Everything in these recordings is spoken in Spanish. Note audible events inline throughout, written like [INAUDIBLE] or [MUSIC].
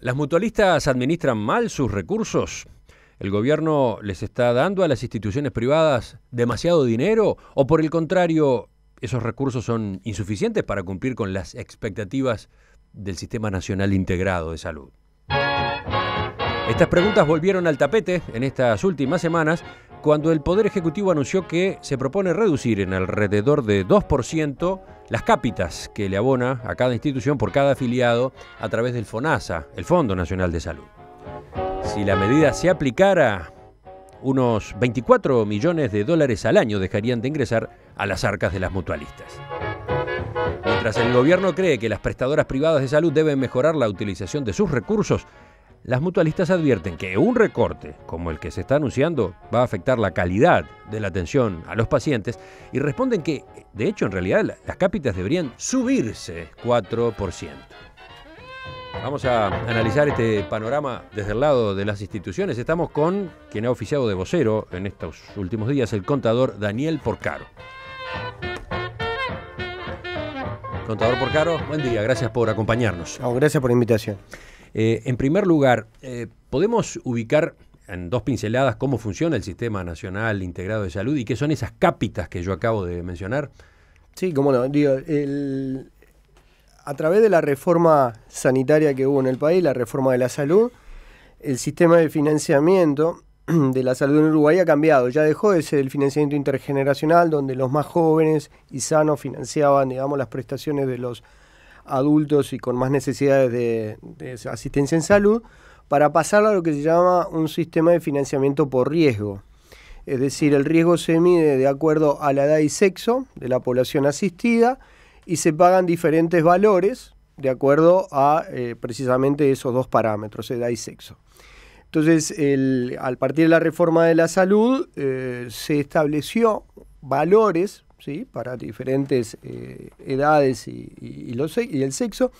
¿Las mutualistas administran mal sus recursos? ¿El gobierno les está dando a las instituciones privadas demasiado dinero? ¿O por el contrario, esos recursos son insuficientes para cumplir con las expectativas del Sistema Nacional Integrado de Salud? Estas preguntas volvieron al tapete en estas últimas semanas cuando el Poder Ejecutivo anunció que se propone reducir en alrededor de 2% las cápitas que le abona a cada institución por cada afiliado a través del FONASA, el Fondo Nacional de Salud. Si la medida se aplicara, unos 24 millones de dólares al año dejarían de ingresar a las arcas de las mutualistas. Mientras el gobierno cree que las prestadoras privadas de salud deben mejorar la utilización de sus recursos, las mutualistas advierten que un recorte como el que se está anunciando va a afectar la calidad de la atención a los pacientes y responden que, de hecho, en realidad las cápitas deberían subirse 4%. Vamos a analizar este panorama desde el lado de las instituciones. Estamos con quien ha oficiado de vocero en estos últimos días, el contador Daniel Porcaro. Contador Porcaro, buen día, gracias por acompañarnos. gracias por la invitación. Eh, en primer lugar, eh, podemos ubicar en dos pinceladas cómo funciona el Sistema Nacional Integrado de Salud y qué son esas cápitas que yo acabo de mencionar. Sí, como no. Digo, a través de la reforma sanitaria que hubo en el país, la reforma de la salud, el sistema de financiamiento [CLEARS THROAT] de la salud en Uruguay ha cambiado. Ya dejó de ser el financiamiento intergeneracional, donde los más jóvenes y sanos financiaban, digamos, las prestaciones de los adultos y con más necesidades de, asistencia en salud, para pasar a lo que se llama un sistema de financiamiento por riesgo. Es decir, el riesgo se mide de acuerdo a la edad y sexo de la población asistida y se pagan diferentes valores de acuerdo a eh, precisamente esos dos parámetros, edad y sexo. Entonces, al partir de la reforma de la salud, eh, se estableció valores ¿sí? para diferentes eh, edades y, los, y, el sexo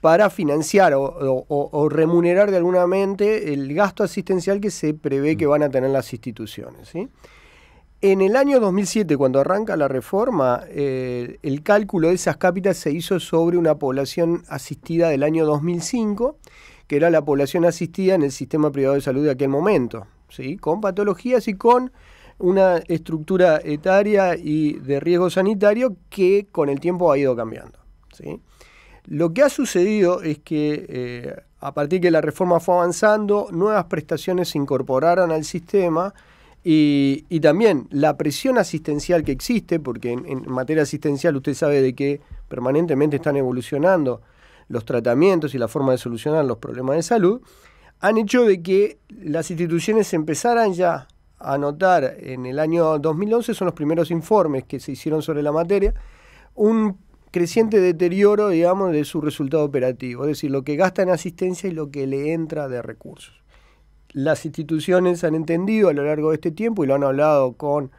para financiar o, remunerar de alguna mente el gasto asistencial que se prevé que van a tener las instituciones. En el año 2007, cuando arranca la reforma, eh, el cálculo de esas cápitas se hizo sobre una población asistida del año 2005, que era la población asistida en el sistema privado de salud de aquel momento, ¿sí? con patologías y con una estructura etaria y de riesgo sanitario que con el tiempo ha ido cambiando. ¿sí? Lo que ha sucedido es que eh, a partir de que la reforma fue avanzando, nuevas prestaciones se incorporaron al sistema y, también la presión asistencial que existe, porque en, materia asistencial usted sabe de que permanentemente están evolucionando los tratamientos y la forma de solucionar los problemas de salud, han hecho de que las instituciones empezaran ya anotar en el año 2011 son los primeros informes que se hicieron sobre la materia, un creciente deterioro, digamos, de su resultado operativo, es decir, lo que gasta en asistencia y lo que le entra de recursos. Las instituciones han entendido a lo largo de este tiempo y lo han hablado con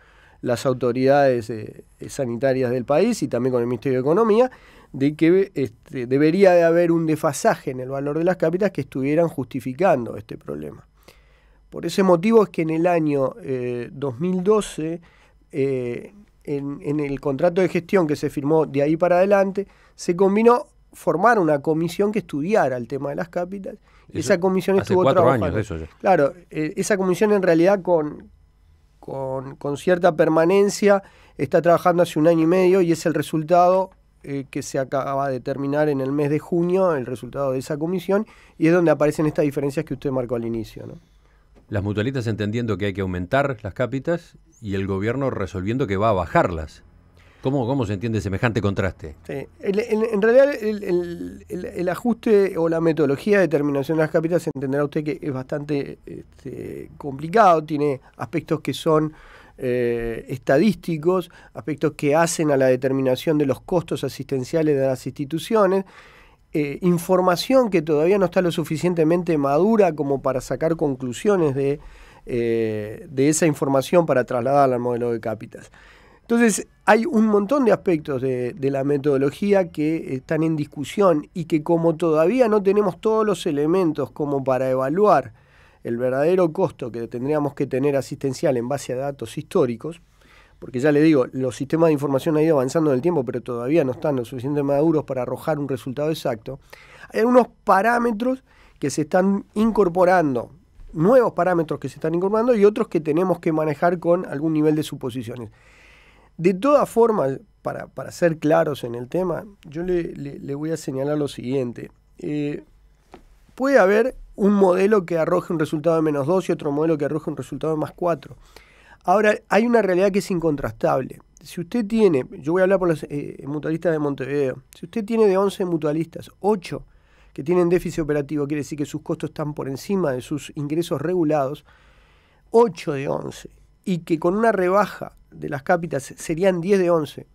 las autoridades eh, sanitarias del país y también con el Ministerio de Economía, de que este, debería de haber un desfasaje en el valor de las cápitas que estuvieran justificando este problema. Por ese motivo es que en el año 2012, eh, eh, en, el contrato de gestión que se firmó de ahí para adelante, se combinó formar una comisión que estudiara el tema de las cápitas. esa comisión estuvo trabajando. Años eso Claro, eh, esa comisión en realidad con, con, con, cierta permanencia está trabajando hace un año y medio y es el resultado que se acaba de terminar en el mes de junio, el resultado de esa comisión, y es donde aparecen estas diferencias que usted marcó al inicio. ¿no? las mutualistas entendiendo que hay que aumentar las cápitas y el gobierno resolviendo que va a bajarlas. ¿Cómo, se entiende semejante contraste? Sí. en, realidad el, ajuste o la metodología de determinación de las cápitas entenderá usted que es bastante este, complicado, tiene aspectos que son eh, estadísticos, aspectos que hacen a la determinación de los costos asistenciales de las instituciones eh, información que todavía no está lo suficientemente madura como para sacar conclusiones de, eh, esa información para trasladarla al modelo de Cápitas. Entonces, hay un montón de aspectos de, la metodología que están en discusión y que como todavía no tenemos todos los elementos como para evaluar el verdadero costo que tendríamos que tener asistencial en base a datos históricos, porque ya le digo, los sistemas de información han ido avanzando en el tiempo, pero todavía no están lo suficientemente maduros para arrojar un resultado exacto, hay algunos parámetros que se están incorporando, nuevos parámetros que se están incorporando y otros que tenemos que manejar con algún nivel de suposiciones. De todas formas, para, ser claros en el tema, yo le, voy a señalar lo siguiente. Eh, puede haber un modelo que arroje un resultado de menos 2 y otro modelo que arroje un resultado de más 4. Ahora, hay una realidad que es incontrastable. Si usted tiene, yo voy a hablar por los eh, mutualistas de Montevideo, si usted tiene de 11 mutualistas, 8 que tienen déficit operativo, quiere decir que sus costos están por encima de sus ingresos regulados, 8 de 11, y que con una rebaja de las cápitas serían 10 de 11,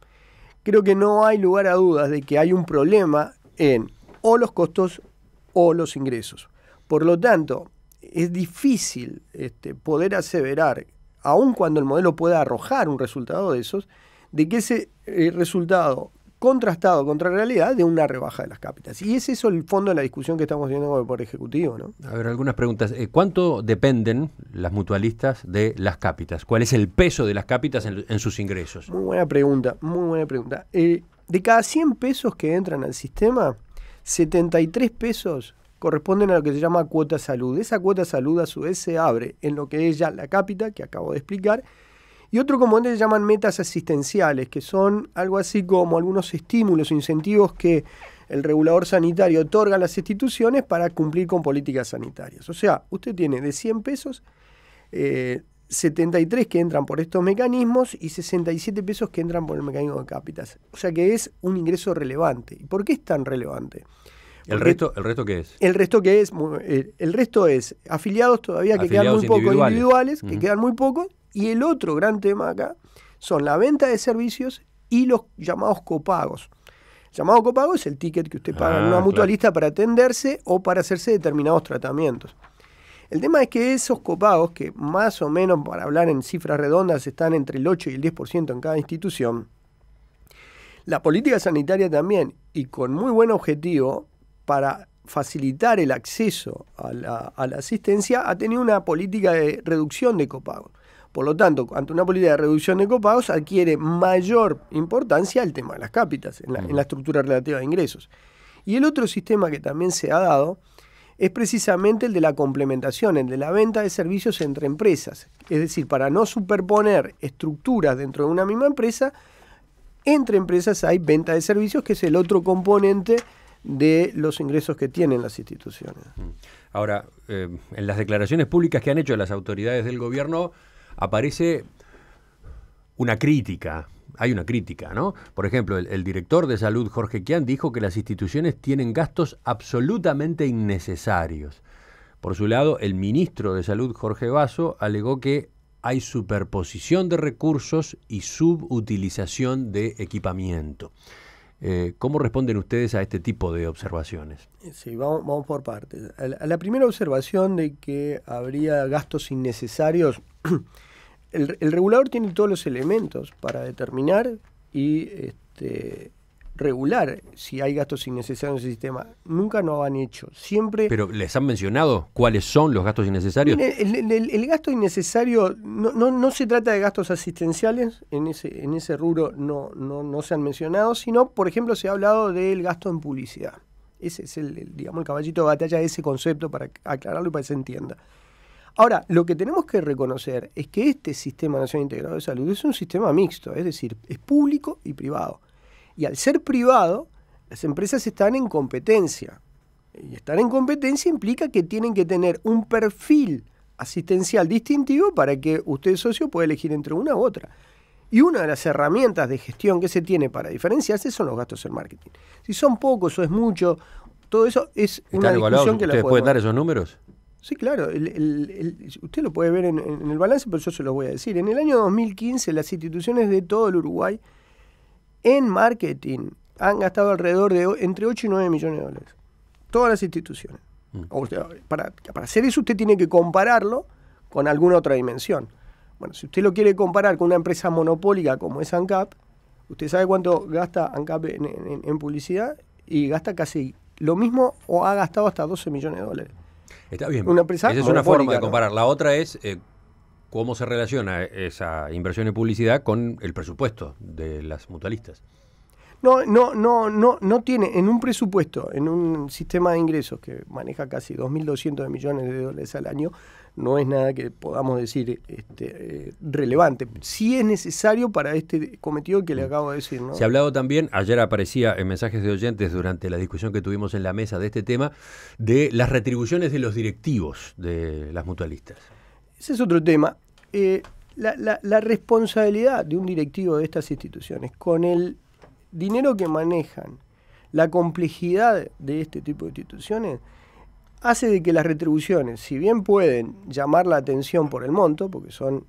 creo que no hay lugar a dudas de que hay un problema en o los costos o los ingresos. Por lo tanto, es difícil este, poder aseverar aun cuando el modelo pueda arrojar un resultado de esos, de que ese eh, resultado contrastado contra la realidad de una rebaja de las cápitas. Y es eso el fondo de la discusión que estamos teniendo con el Poder Ejecutivo. ¿no? A ver, algunas preguntas. Eh, ¿Cuánto dependen las mutualistas de las cápitas? ¿Cuál es el peso de las cápitas en, sus ingresos? Muy buena pregunta, muy buena pregunta. Eh, de cada 100 pesos que entran al sistema, 73 pesos corresponden a lo que se llama cuota salud. Esa cuota salud a su vez se abre en lo que es ya la cápita, que acabo de explicar, y otro componente se llaman metas asistenciales, que son algo así como algunos estímulos, incentivos que el regulador sanitario otorga a las instituciones para cumplir con políticas sanitarias. O sea, usted tiene de 100 pesos, 73 eh, que entran por estos mecanismos y 67 pesos que entran por el mecanismo de cápitas. O sea que es un ingreso relevante. ¿Y por qué es tan relevante? ¿El resto, el resto qué es? El resto que es, eh, el resto es afiliados todavía que quedan muy pocos, individuales, que quedan muy pocos, y el otro gran tema acá son la venta de servicios y los llamados copagos. El llamado copago es el ticket que usted paga en ah, una mutualista para atenderse o para hacerse determinados tratamientos. El tema es que esos copagos, que más o menos para hablar en cifras redondas están entre el 8 y el 10% en cada institución, la política sanitaria también, y con muy buen objetivo, para facilitar el acceso a la, asistencia, ha tenido una política de reducción de copagos. Por lo tanto, ante una política de reducción de copagos, adquiere mayor importancia el tema de las cápitas en la estructura relativa de ingresos. Y el otro sistema que también se ha dado es precisamente el de la complementación, el de la venta de servicios entre empresas. Es decir, para no superponer estructuras dentro de una misma empresa, entre empresas hay venta de servicios, que es el otro componente de los ingresos que tienen las instituciones. Mm. Ahora, eh, en las declaraciones públicas que han hecho las autoridades del gobierno aparece una crítica. Hay una crítica, ¿no? Por ejemplo, el, director de salud, Jorge Quian, dijo que las instituciones tienen gastos absolutamente innecesarios. Por su lado, el ministro de Salud, Jorge Vaso, alegó que hay superposición de recursos y subutilización de equipamiento. Eh, ¿Cómo responden ustedes a este tipo de observaciones? Sí, vamos, por partes. A la, primera observación de que habría gastos innecesarios, [CLEARS THROAT] el, el regulador tiene todos los elementos para determinar y este, regular si hay gastos innecesarios en el sistema. Nunca lo han hecho. Siempre. Pero les han mencionado cuáles son los gastos innecesarios. El, gasto innecesario no, no, no, se trata de gastos asistenciales, en ese, en ese rubro no, no, no se han mencionado, sino, por ejemplo, se ha hablado del gasto en publicidad. Ese es el, digamos, el caballito de batalla de ese concepto para aclararlo y para que se entienda. Ahora, lo que tenemos que reconocer es que este Sistema Nacional Integrado de Salud es un sistema mixto, es decir, es público y privado. Y al ser privado, las empresas están en competencia. Y estar en competencia implica que tienen que tener un perfil asistencial distintivo para que usted socio pueda elegir entre una u otra. Y una de las herramientas de gestión que se tiene para diferenciarse son los gastos en marketing. Si son pocos o es mucho, todo eso es una discusión que la pueden dar esos números? Sí, claro. usted lo puede ver en, en el balance, pero yo se los voy a decir. En el año 2015, las instituciones de todo el Uruguay en marketing han gastado alrededor de entre 8 y 9 millones de dólares. Todas las instituciones. Mm. para, hacer eso usted tiene que compararlo con alguna otra dimensión. Bueno, si usted lo quiere comparar con una empresa monopólica como es ANCAP, usted sabe cuánto gasta ANCAP en, publicidad y gasta casi lo mismo o ha gastado hasta 12 millones de dólares. Está bien. Esa es una forma de comparar. La otra es eh, cómo se relaciona esa inversión en publicidad con el presupuesto de las mutualistas. No, no, no, no, no tiene en un presupuesto, en un sistema de ingresos que maneja casi 2.200 millones de dólares al año, no es nada que podamos decir este, eh, relevante. Sí es necesario para este cometido que le mm. acabo de decir. Se ha hablado también, ayer aparecía en mensajes de oyentes durante la discusión que tuvimos en la mesa de este tema, de las retribuciones de los directivos de las mutualistas. Ese es otro tema. Eh, la, la, responsabilidad de un directivo de estas instituciones con el dinero que manejan, la complejidad de este tipo de instituciones, hace de que las retribuciones, si bien pueden llamar la atención por el monto, porque son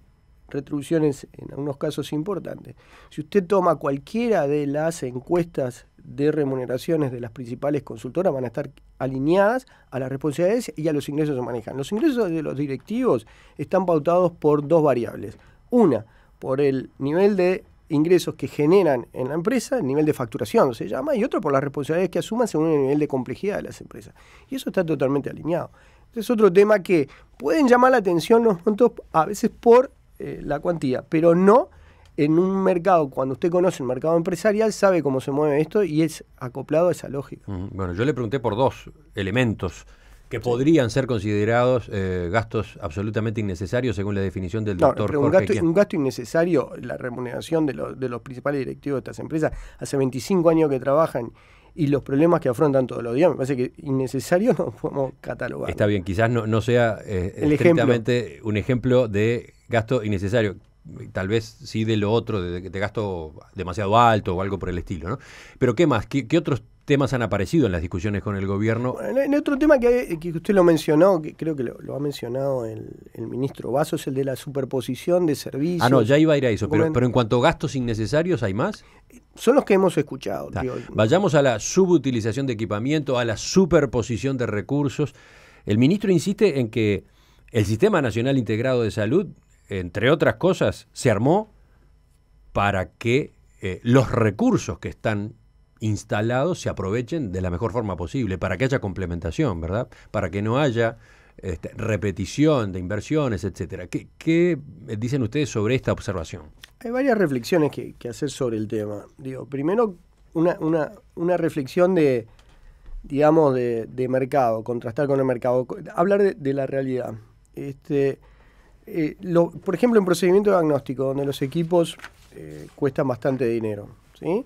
retribuciones en algunos casos importantes, si usted toma cualquiera de las encuestas de remuneraciones de las principales consultoras van a estar alineadas a las responsabilidades y a los ingresos que manejan. Los ingresos de los directivos están pautados por dos variables. Una, por el nivel de ingresos que generan en la empresa, el nivel de facturación se llama, y otro por las responsabilidades que asuman según el nivel de complejidad de las empresas. Y eso está totalmente alineado. Es otro tema que pueden llamar la atención los montos a veces por eh, la cuantía, pero no en un mercado, cuando usted conoce el mercado empresarial, sabe cómo se mueve esto y es acoplado a esa lógica. Mm, bueno, yo le pregunté por dos elementos que podrían ser considerados eh, gastos absolutamente innecesarios según la definición del doctor. un, Jorge gasto, un, gasto, innecesario, la remuneración de, los principales directivos de estas empresas, hace 25 años que trabajan y los problemas que afrontan todos los días. Me parece que innecesario no podemos catalogar. Está bien, quizás no, sea eh, estrictamente un ejemplo de gasto innecesario tal vez sí de lo otro, de, gasto demasiado alto o algo por el estilo, ¿no? Pero ¿qué más? ¿Qué, otros temas han aparecido en las discusiones con el gobierno? en otro tema que, usted lo mencionó, que creo que lo, ha mencionado el, ministro Vaso, es el de la superposición de servicios. Ah, no, ya iba a ir a eso, pero, pero en cuanto a gastos innecesarios, ¿hay más? Son los que hemos escuchado. Vayamos a la subutilización de equipamiento, a la superposición de recursos. El ministro insiste en que el Sistema Nacional Integrado de Salud entre otras cosas, se armó para que eh, los recursos que están instalados se aprovechen de la mejor forma posible, para que haya complementación, ¿verdad? Para que no haya este, repetición de inversiones, etcétera. ¿Qué, dicen ustedes sobre esta observación? Hay varias reflexiones que, que hacer sobre el tema. Digo, primero, una, reflexión de, digamos, de, mercado, contrastar con el mercado, hablar de, de la realidad. Este, eh, por ejemplo, en procedimiento diagnóstico, donde los equipos eh, cuestan bastante dinero, ¿sí?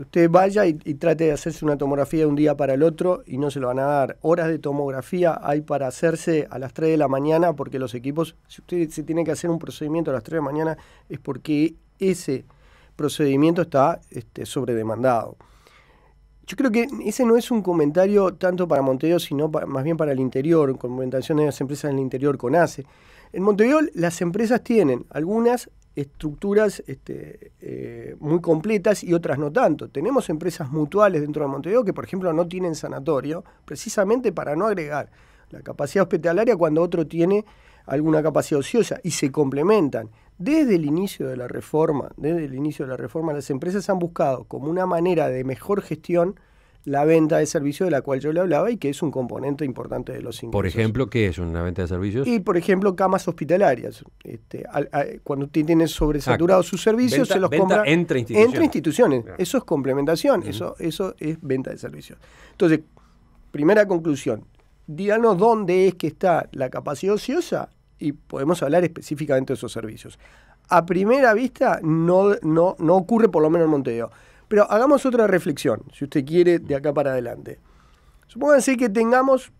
Usted vaya y, trate de hacerse una tomografía de un día para el otro y no se lo van a dar. Horas de tomografía hay para hacerse a las 3 de la mañana porque los equipos, si usted se tiene que hacer un procedimiento a las 3 de la mañana, es porque ese procedimiento está este, sobredemandado. Yo creo que ese no es un comentario tanto para Montevideo, sino más bien para el interior, con de las empresas del interior con ACE. En Montevideo las empresas tienen algunas estructuras este, eh, muy completas y otras no tanto. Tenemos empresas mutuales dentro de Montevideo que, por ejemplo, no tienen sanatorio, precisamente para no agregar la capacidad hospitalaria cuando otro tiene alguna capacidad ociosa y se complementan. Desde el inicio de la reforma, desde el inicio de la reforma, las empresas han buscado como una manera de mejor gestión la venta de servicios de la cual yo le hablaba y que es un componente importante de los ingresos. Por ejemplo, ¿qué es una venta de servicios? Y, por ejemplo, camas hospitalarias. Este, al, cuando tienen sobresaturados sus servicios, se los compra entre instituciones. Entre instituciones. Eso es complementación, eso, eso es venta de servicios. Entonces, primera conclusión, díganos dónde es que está la capacidad ociosa y podemos hablar específicamente de esos servicios. A primera vista no, no, no ocurre por lo menos en Montevideo. Pero hagamos otra reflexión, si usted quiere, de acá para adelante. Supónganse que tengamos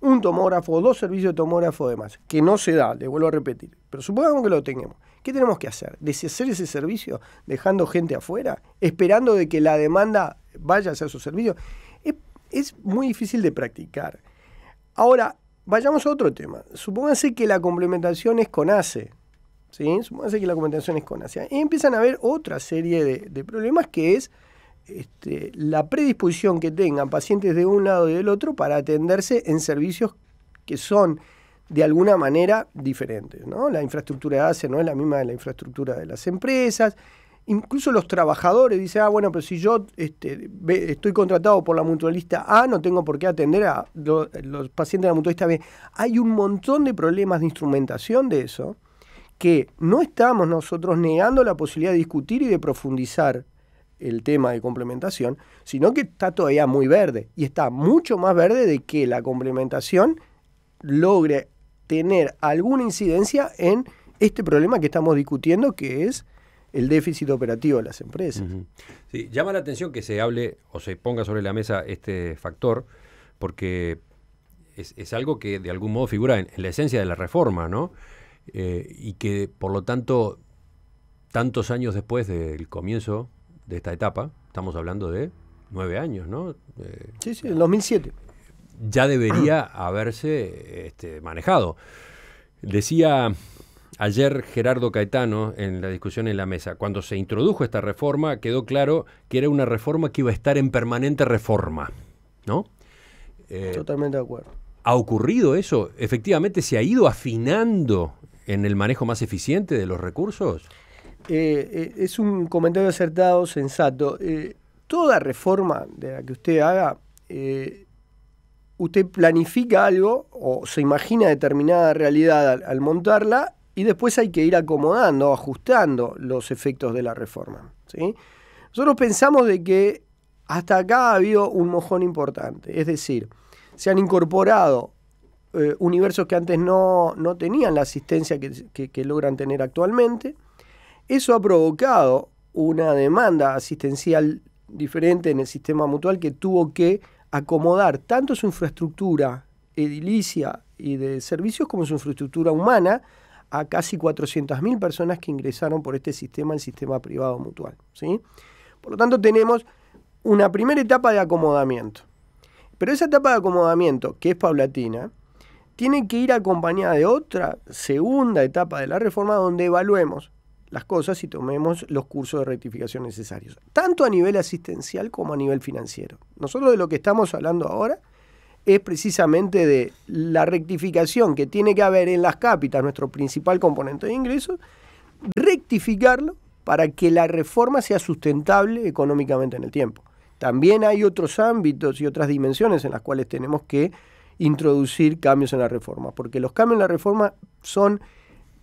un tomógrafo o dos servicios de tomógrafo demás, que no se da, le vuelvo a repetir, pero supongamos que lo tengamos. ¿Qué tenemos que hacer? ¿Deshacer ese servicio dejando gente afuera? ¿Esperando de que la demanda vaya a hacer su servicio? Es, es muy difícil de practicar. Ahora, vayamos a otro tema. Supónganse que la complementación es con ACE, ¿sí? que la documentación es con Asia. Y empiezan a haber otra serie de, problemas que es este, la predisposición que tengan pacientes de un lado y del otro para atenderse en servicios que son de alguna manera diferentes. La infraestructura de ACE no es la misma de la infraestructura de las empresas. Incluso los trabajadores dicen, ah, bueno, pero si yo este, estoy contratado por la mutualista A, no tengo por qué atender a los pacientes de la mutualista B. Hay un montón de problemas de instrumentación de eso que no estamos nosotros negando la posibilidad de discutir y de profundizar el tema de complementación, sino que está todavía muy verde y está mucho más verde de que la complementación logre tener alguna incidencia en este problema que estamos discutiendo, que es el déficit operativo de las empresas. llama la atención que se hable o se ponga sobre la mesa este factor, porque es, algo que de algún modo figura en, la esencia de la reforma, ¿no? Eh, y que por lo tanto, tantos años después del comienzo de esta etapa, estamos hablando de nueve años, ¿no? Eh, sí, sí, en 2007. Ya debería [CLEARS THROAT] haberse este, manejado. Decía ayer Gerardo Caetano en la discusión en la mesa, cuando se introdujo esta reforma quedó claro que era una reforma que iba a estar en permanente reforma, ¿no? Eh, Totalmente de acuerdo. ¿Ha ocurrido eso? Efectivamente se ha ido afinando en el manejo más eficiente de los recursos? Eh, eh, es un comentario acertado, sensato. Eh, toda reforma de la que usted haga, usted planifica algo o se imagina determinada realidad al, montarla y después hay que ir acomodando, ajustando los efectos de la reforma. ¿sí? Nosotros pensamos de que hasta acá ha habido un mojón importante, es decir, se han incorporado eh, universos que antes no, tenían la asistencia que, logran tener actualmente. Eso ha provocado una demanda asistencial diferente en el sistema mutual que tuvo que acomodar tanto su infraestructura edilicia y de servicios como su infraestructura humana a casi 400.000 personas que ingresaron por este sistema, el sistema privado mutual. ¿sí? Por lo tanto, tenemos una primera etapa de acomodamiento. Pero esa etapa de acomodamiento, que es paulatina, tiene que ir acompañada de otra segunda etapa de la reforma donde evaluemos las cosas y tomemos los cursos de rectificación necesarios, tanto a nivel asistencial como a nivel financiero. Nosotros de lo que estamos hablando ahora es precisamente de la rectificación que tiene que haber en las cápitas, nuestro principal componente de ingresos, rectificarlo para que la reforma sea sustentable económicamente en el tiempo. También hay otros ámbitos y otras dimensiones en las cuales tenemos que introducir cambios en la reforma, porque los cambios en la reforma son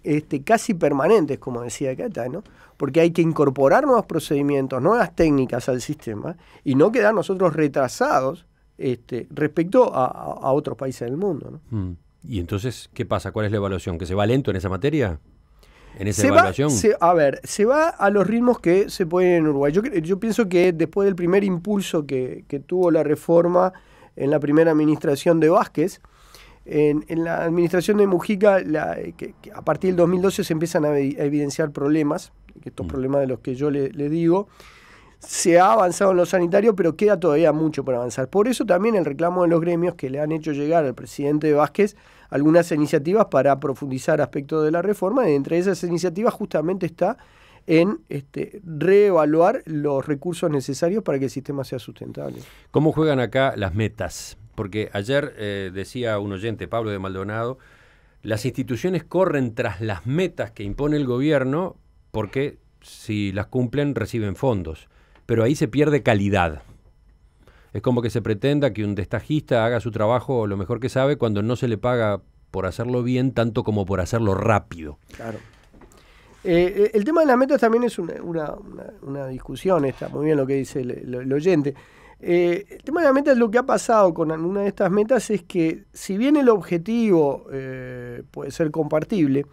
este, casi permanentes, como decía Cata, ¿no? porque hay que incorporar nuevos procedimientos, nuevas técnicas al sistema y no quedar nosotros retrasados este, respecto a, otros países del mundo. Mm. ¿Y entonces qué pasa? ¿Cuál es la evaluación? ¿Que se va lento en esa materia? ¿En esa evaluación? a ver, se va a los ritmos que se pueden en Uruguay. Yo, yo pienso que después del primer impulso que, que tuvo la reforma, en la primera administración de Vázquez. En, la administración de Mujica, eh, a partir del 2012 se empiezan a, evidenciar problemas, estos mm. problemas de los que yo le, le digo. Se ha avanzado en lo sanitario, pero queda todavía mucho por avanzar. Por eso también el reclamo de los gremios que le han hecho llegar al presidente Vázquez algunas iniciativas para profundizar aspectos de la reforma. Y entre esas iniciativas justamente está en este, reevaluar los recursos necesarios para que el sistema sea sustentable. ¿Cómo juegan acá las metas? Porque ayer eh, decía un oyente, Pablo de Maldonado, las instituciones corren tras las metas que impone el gobierno porque si las cumplen reciben fondos, pero ahí se pierde calidad. Es como que se pretenda que un destajista haga su trabajo lo mejor que sabe cuando no se le paga por hacerlo bien tanto como por hacerlo rápido. Claro. Eh, eh, el tema de las metas también es una, discusión, está muy bien lo que dice el, oyente. Eh, el tema de las metas, lo que ha pasado con una de estas metas es que si bien el objetivo puede ser compartible,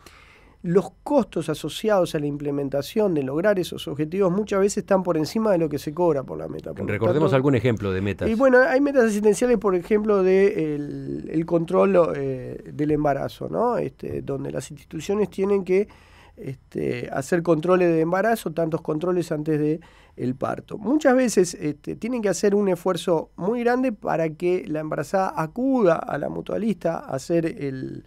los costos asociados a la implementación de lograr esos objetivos muchas veces están por encima de lo que se cobra por la meta. Recordemos algún ejemplo de metas. Y bueno, hay metas asistenciales, por ejemplo, Del control del embarazo, ¿no? Este, donde las instituciones tienen que este, hacer controles de embarazo, tantos controles antes del parto. Muchas veces este, tienen que hacer un esfuerzo muy grande para que la embarazada acuda a la mutualista a hacer el,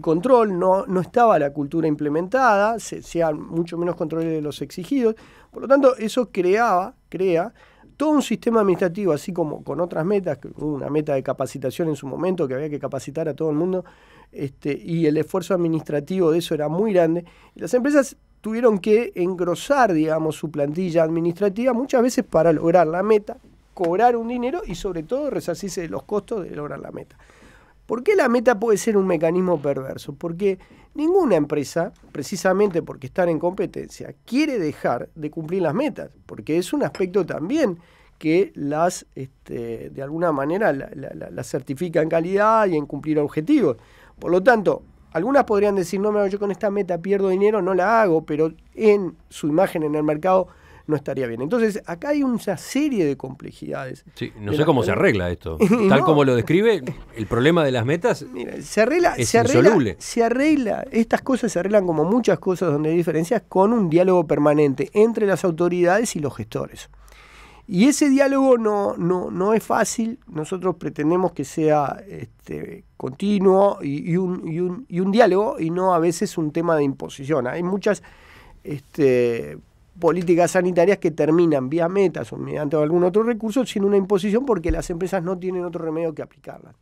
control, no, estaba la cultura implementada, se, sean mucho menos controles de los exigidos. Por lo tanto, eso creaba, crea todo un sistema administrativo, así como con otras metas, una meta de capacitación en su momento, que había que capacitar a todo el mundo este, y el esfuerzo administrativo de eso era muy grande. las empresas tuvieron que engrosar, digamos, su plantilla administrativa muchas veces para lograr la meta, cobrar un dinero y sobre todo resarcirse de los costos de lograr la meta. ¿Por qué la meta puede ser un mecanismo perverso? Porque ninguna empresa, precisamente porque están en competencia, quiere dejar de cumplir las metas, porque es un aspecto también que las, este, de alguna manera, las la certifica en calidad y en cumplir objetivos. Por lo tanto, algunas podrían decir, no, yo con esta meta pierdo dinero, no la hago, pero en su imagen en el mercado no estaría bien. Entonces, acá hay una serie de complejidades. Sí, no sé cómo se arregla esto. [LAUGHS] Tal como lo describe, el problema de las metas se arregla, es Se arregla, estas cosas se arreglan como muchas cosas donde hay diferencias con un diálogo permanente entre las autoridades y los gestores. Y ese diálogo no, no, no es fácil, nosotros pretendemos que sea este, continuo y, un, diálogo y no a veces un tema de imposición. Hay muchas este, políticas sanitarias que terminan vía metas o mediante algún otro recurso sin una imposición porque las empresas no tienen otro remedio que aplicarlas.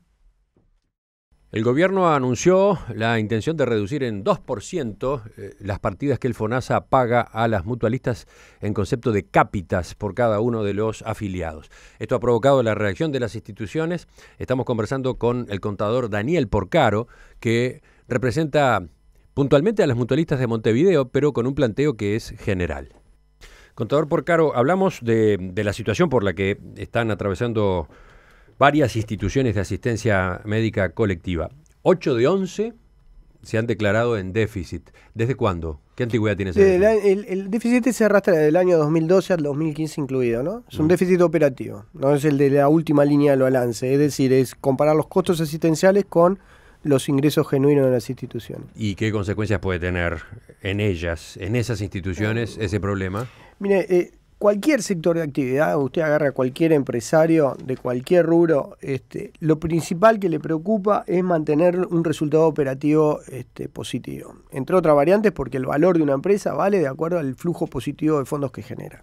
El gobierno anunció la intención de reducir en 2% eh, las partidas que el FONASA paga a las mutualistas en concepto de cápitas por cada uno de los afiliados. Esto ha provocado la reacción de las instituciones. Estamos conversando con el contador Daniel Porcaro, que representa puntualmente a las mutualistas de Montevideo, pero con un planteo que es general. Contador Porcaro, hablamos de, de la situación por la que están atravesando varias instituciones de asistencia médica colectiva. 8 de 11 se han declarado en déficit. ¿Desde cuándo? ¿Qué antigüedad tiene ese déficit? El, déficit se arrastra del año 2012 al 2015 incluido, ¿no? Es un mm. déficit operativo, no es el de la última línea del balance, es decir, es comparar los costos asistenciales con los ingresos genuinos de las instituciones. ¿Y qué consecuencias puede tener en ellas, en esas instituciones, ese problema? Mire, eh, cualquier sector de actividad, usted agarra a cualquier empresario de cualquier rubro, este, lo principal que le preocupa es mantener un resultado operativo este, positivo. Entre otras variantes, porque el valor de una empresa vale de acuerdo al flujo positivo de fondos que genera.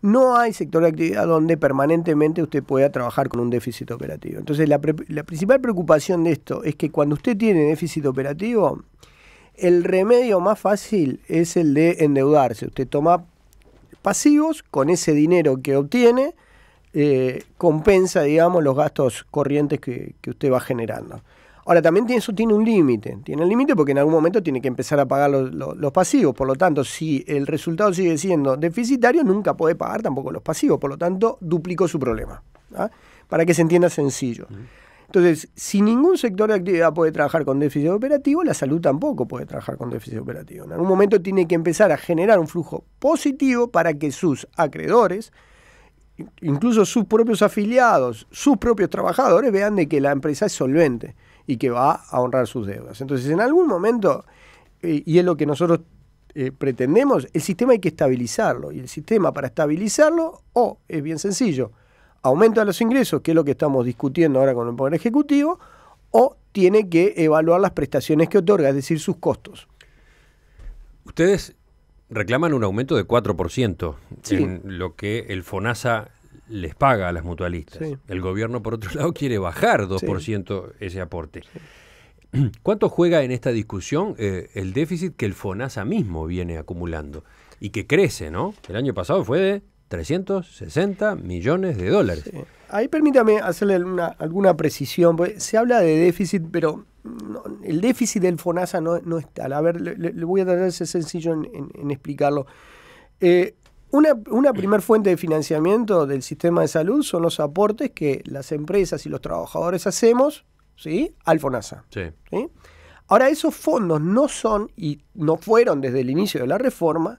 No hay sector de actividad donde permanentemente usted pueda trabajar con un déficit operativo. Entonces, la, la principal preocupación de esto es que cuando usted tiene déficit operativo, el remedio más fácil es el de endeudarse. Usted toma pasivos, con ese dinero que obtiene, eh, compensa, digamos, los gastos corrientes que, usted va generando. Ahora, también tiene, eso tiene un límite, tiene un límite porque en algún momento tiene que empezar a pagar los, pasivos, por lo tanto, si el resultado sigue siendo deficitario, nunca puede pagar tampoco los pasivos, por lo tanto, duplicó su problema. ¿ah? Para que se entienda sencillo. Entonces, si ningún sector de actividad puede trabajar con déficit operativo, la salud tampoco puede trabajar con déficit operativo. En algún momento tiene que empezar a generar un flujo positivo para que sus acreedores, incluso sus propios afiliados, sus propios trabajadores, vean de que la empresa es solvente y que va a honrar sus deudas. Entonces, en algún momento, eh, y es lo que nosotros eh, pretendemos, el sistema hay que estabilizarlo. Y el sistema para estabilizarlo, o es bien sencillo, aumenta los ingresos, que es lo que estamos discutiendo ahora con el Poder Ejecutivo, o tiene que evaluar las prestaciones que otorga, es decir, sus costos. Ustedes reclaman un aumento de 4% en lo que el FONASA les paga a las mutualistas. El gobierno, por otro [LAUGHS] lado, quiere bajar 2% ese aporte. [CLEARS THROAT] ¿Cuánto juega en esta discusión eh, el déficit que el FONASA mismo viene acumulando y que crece, ¿no? El año pasado fue de 360 millones de dólares. Ahí permítame hacerle una, alguna precisión, porque se habla de déficit, pero el déficit del FONASA no, no es tal. A ver, le, voy a tratar de ser sencillo en, explicarlo. Eh, una, primer fuente de financiamiento del sistema de salud son los aportes que las empresas y los trabajadores hacemos ¿sí? al FONASA. Ahora, esos fondos no son y no fueron desde el inicio de la reforma,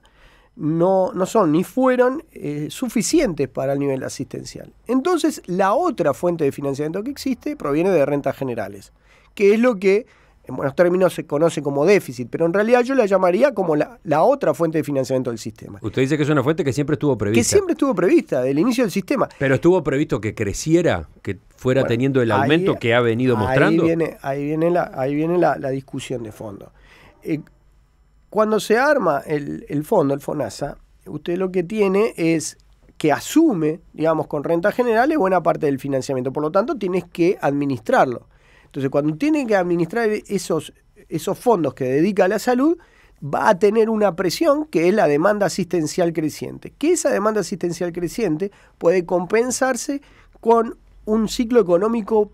no, son ni fueron eh, suficientes para el nivel asistencial. Entonces, la otra fuente de financiamiento que existe proviene de rentas generales, que es lo que en buenos términos se conoce como déficit, pero en realidad yo la llamaría como la, la, otra fuente de financiamiento del sistema. Usted dice que es una fuente que siempre estuvo prevista. Que siempre estuvo prevista, del inicio del sistema. Pero estuvo previsto que creciera, que fuera teniendo el aumento que ha venido mostrando. Ahí viene, ahí viene, la, ahí viene la, la discusión de fondo. Eh, cuando se arma el, fondo, el FONASA, usted lo que tiene es que asume, digamos, con rentas generales buena parte del financiamiento. Por lo tanto, tienes que administrarlo. Entonces, cuando tiene que administrar esos, esos fondos que dedica a la salud, va a tener una presión que es la demanda asistencial creciente. Que esa demanda asistencial creciente puede compensarse con un ciclo económico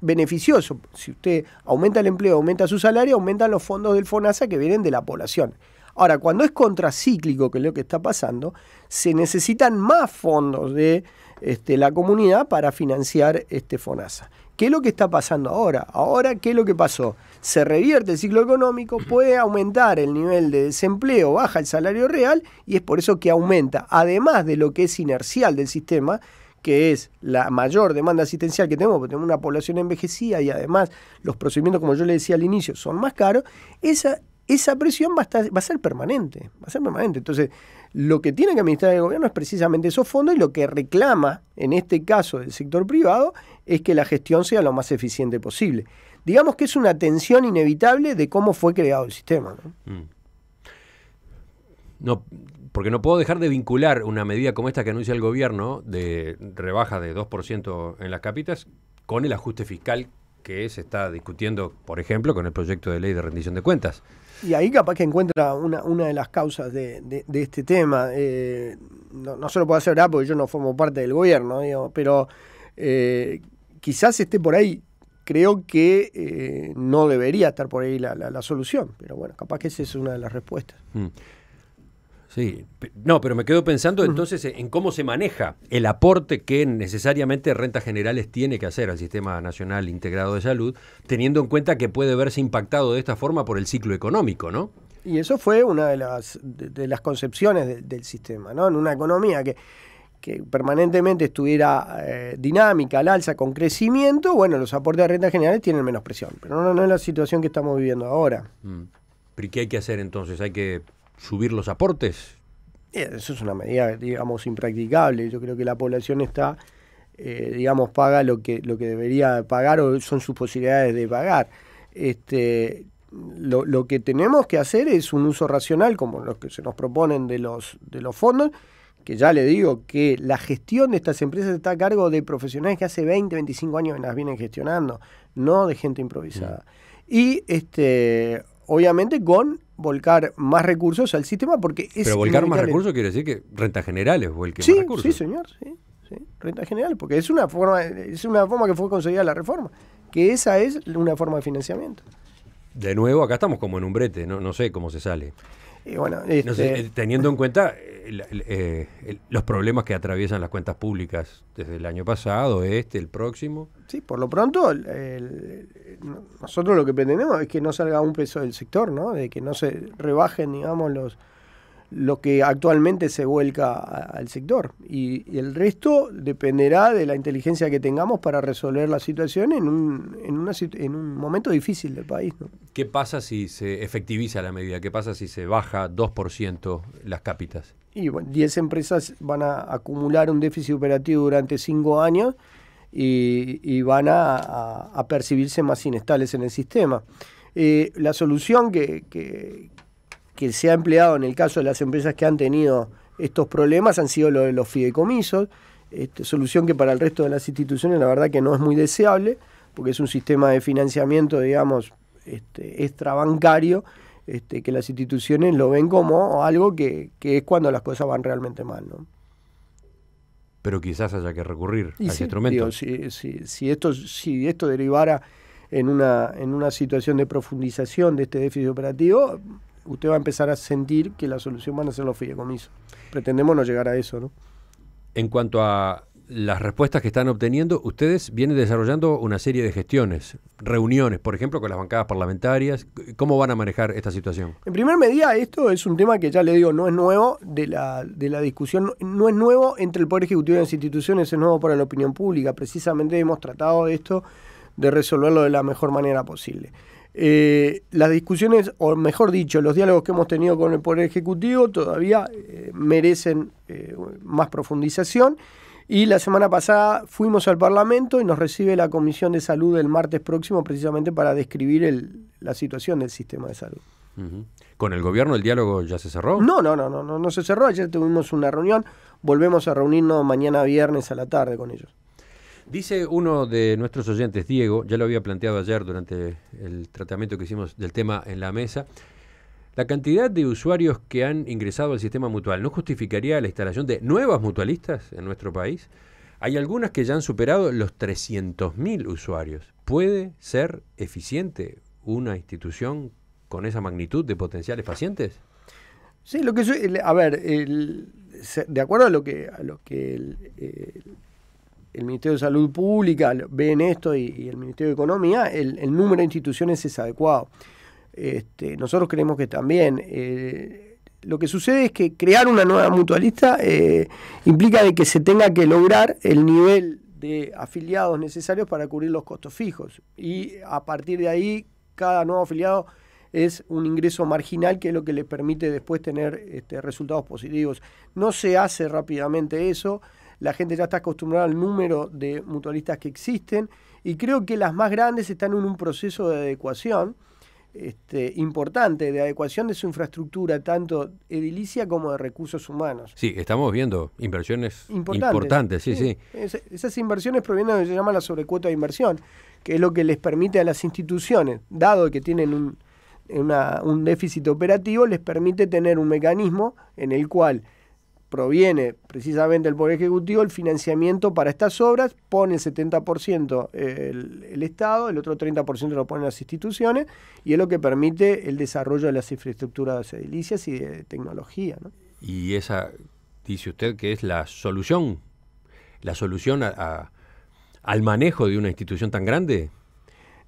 beneficioso. Si usted aumenta el empleo, aumenta su salario, aumentan los fondos del FONASA que vienen de la población. Ahora, cuando es contracíclico, que es lo que está pasando, se necesitan más fondos de este, la comunidad para financiar este FONASA. ¿Qué es lo que está pasando ahora? Ahora, ¿qué es lo que pasó? Se revierte el ciclo económico, [CLEARS THROAT] puede aumentar el nivel de desempleo, baja el salario real y es por eso que aumenta, además de lo que es inercial del sistema, que es la mayor demanda asistencial que tenemos, porque tenemos una población envejecida y además los procedimientos, como yo le decía al inicio, son más caros, esa, esa presión va a, va a ser permanente, va a ser permanente. Entonces, lo que tiene que administrar el gobierno es precisamente esos fondos y lo que reclama, en este caso del sector privado, es que la gestión sea lo más eficiente posible. Digamos que es una tensión inevitable de cómo fue creado el sistema. ¿no? Mm. No, porque no puedo dejar de vincular una medida como esta que anuncia el gobierno de rebaja de 2% en las capitas con el ajuste fiscal que se está discutiendo, por ejemplo, con el proyecto de ley de rendición de cuentas. Y ahí capaz que encuentra una, de las causas de, este tema. Eh, no, no, se lo puedo ahora porque yo no formo parte del gobierno, pero eh, quizás esté por ahí. Creo que eh, no debería estar por ahí la, solución, pero bueno, capaz que esa es una de las respuestas. Mm. Sí, no, pero me quedo pensando entonces en cómo se maneja el aporte que necesariamente rentas generales tiene que hacer al Sistema Nacional Integrado de Salud, teniendo en cuenta que puede verse impactado de esta forma por el ciclo económico, ¿no? Y eso fue una de las, de, las concepciones del sistema, ¿no? En una economía que, que permanentemente estuviera eh, dinámica, al alza, con crecimiento, bueno, los aportes de rentas generales tienen menos presión, pero no, no es la situación que estamos viviendo ahora. Mm. ¿Y qué hay que hacer entonces? Hay que subir los aportes? Eh, eso es una medida, digamos, impracticable. Yo creo que la población está, eh, digamos, paga lo que, lo que debería pagar o son sus posibilidades de pagar. Este, lo, que tenemos que hacer es un uso racional, como los que se nos proponen de los, de los fondos, que ya le digo que la gestión de estas empresas está a cargo de profesionales que hace 20, 25 años las vienen gestionando, no de gente improvisada. Mm. Y este, obviamente con volcar más recursos al sistema porque es... Pero volcar más recursos quiere decir que renta general es volcar sí, más recursos. Sí, señor, sí, renta general, porque es una forma es una forma que fue conseguida la reforma, que esa es una forma de financiamiento. De nuevo, acá estamos como en un brete, no, no sé cómo se sale bueno, este, eh, teniendo en cuenta eh, eh, los problemas que atraviesan las cuentas públicas desde el año pasado, este, el próximo. Sí, por lo pronto, nosotros lo que pretendemos es que no salga un peso del sector, ¿no? De que no se rebajen, digamos, los lo que actualmente se vuelca al sector. Y, el resto dependerá de la inteligencia que tengamos para resolver la situación en un, en un momento difícil del país. ¿Qué pasa si se efectiviza la medida? ¿Qué pasa si se baja 2% las cápitas? Y bueno, 10 empresas van a acumular un déficit operativo durante 5 años y, van a, percibirse más inestables en el sistema. Eh, la solución que, que se ha empleado en el caso de las empresas que han tenido estos problemas han sido los fideicomisos, este, solución que para el resto de las instituciones la verdad que no es muy deseable, porque es un sistema de financiamiento, digamos, este, extrabancario, este, que las instituciones lo ven como algo que, es cuando las cosas van realmente mal. Pero quizás haya que recurrir a ese instrumento. si, esto, si esto derivara en una, en una situación de profundización de este déficit operativo, usted va a empezar a sentir que la solución van a ser los fideicomisos. Pretendemos no llegar a eso, ¿no? En cuanto a las respuestas que están obteniendo, ustedes vienen desarrollando una serie de gestiones, reuniones, por ejemplo, con las bancadas parlamentarias. ¿Cómo van a manejar esta situación? En primer medida, esto es un tema que ya le digo, no es nuevo de la, discusión, no es nuevo entre el Poder Ejecutivo y las instituciones, es nuevo para la opinión pública. Precisamente hemos tratado esto de resolverlo de la mejor manera posible. Eh, las discusiones, o mejor dicho, los diálogos que hemos tenido con el Poder Ejecutivo todavía eh, merecen eh, más profundización. Y la semana pasada fuimos al Parlamento y nos recibe la Comisión de Salud el martes próximo precisamente para describir la situación del sistema de salud. ¿Con el gobierno el diálogo ya se cerró? no, no, no, no, no se cerró. Ayer tuvimos una reunión, volvemos a reunirnos mañana viernes a la tarde con ellos. Dice uno de nuestros oyentes, Diego, ya lo había planteado ayer durante el tratamiento que hicimos del tema en la mesa, la cantidad de usuarios que han ingresado al sistema mutual, ¿no justificaría la instalación de nuevas mutualistas en nuestro país? Hay algunas que ya han superado los 300.000 usuarios. ¿Puede ser eficiente una institución con esa magnitud de potenciales pacientes? Sí, lo que yo, a ver, de acuerdo a lo que, a lo que eh, el Ministerio de Salud Pública ven esto y, el Ministerio de Economía, el, número de instituciones es adecuado. Este, nosotros creemos que también. Eh, lo que sucede es que crear una nueva mutualista eh, implica de que se tenga que lograr el nivel de afiliados necesarios para cubrir los costos fijos. Y a partir de ahí, cada nuevo afiliado es un ingreso marginal que es lo que le permite después tener este, resultados positivos. No se hace rápidamente eso la gente ya está acostumbrada al número de mutualistas que existen y creo que las más grandes están en un proceso de adecuación este, importante, de adecuación de su infraestructura, tanto edilicia como de recursos humanos. Sí, estamos viendo inversiones importantes, sí, sí. esas inversiones provienen de lo que se llama la sobrecuota de inversión, que es lo que les permite a las instituciones, dado que tienen un, un déficit operativo, les permite tener un mecanismo en el cual proviene precisamente del Poder Ejecutivo el financiamiento para estas obras, pone el 70% eh, el, Estado, el otro 30% lo ponen las instituciones, y es lo que permite el desarrollo de las infraestructuras edilicias y de tecnología. Y esa, dice usted, que es la solución, la solución al manejo de una institución tan grande.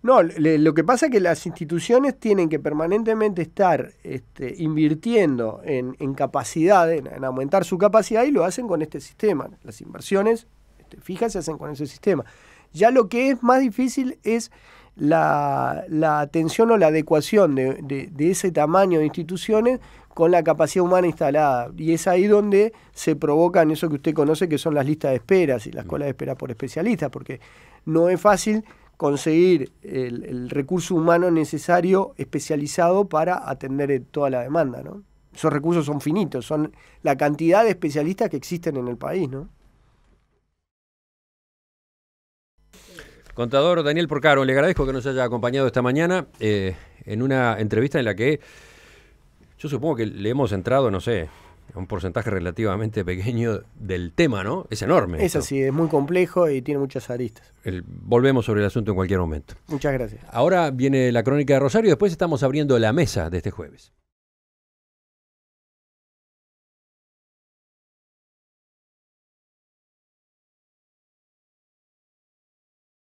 No, lo que pasa es que las instituciones tienen que permanentemente estar este, invirtiendo en, capacidad, en, aumentar su capacidad y lo hacen con este sistema. Las inversiones este, fijas se hacen con ese sistema. Ya lo que es más difícil es la, atención o la adecuación de, de ese tamaño de instituciones con la capacidad humana instalada. Y es ahí donde se provocan eso que usted conoce, que son las listas de esperas y las mm. colas de espera por especialistas, porque no es fácil conseguir el, recurso humano necesario especializado para atender eh, toda la demanda, ¿no? Esos recursos son finitos, son la cantidad de especialistas que existen en el país, ¿no? Contador Daniel Porcaro, le agradezco que nos haya acompañado esta mañana eh, en una entrevista en la que yo supongo que le hemos entrado, no sé, un porcentaje relativamente pequeño del tema, ¿no? Es enorme. Es así, es muy complejo y tiene muchas aristas. volvemos sobre el asunto en cualquier momento. Muchas gracias. Ahora viene la crónica de Rosario, después estamos abriendo la mesa de este jueves.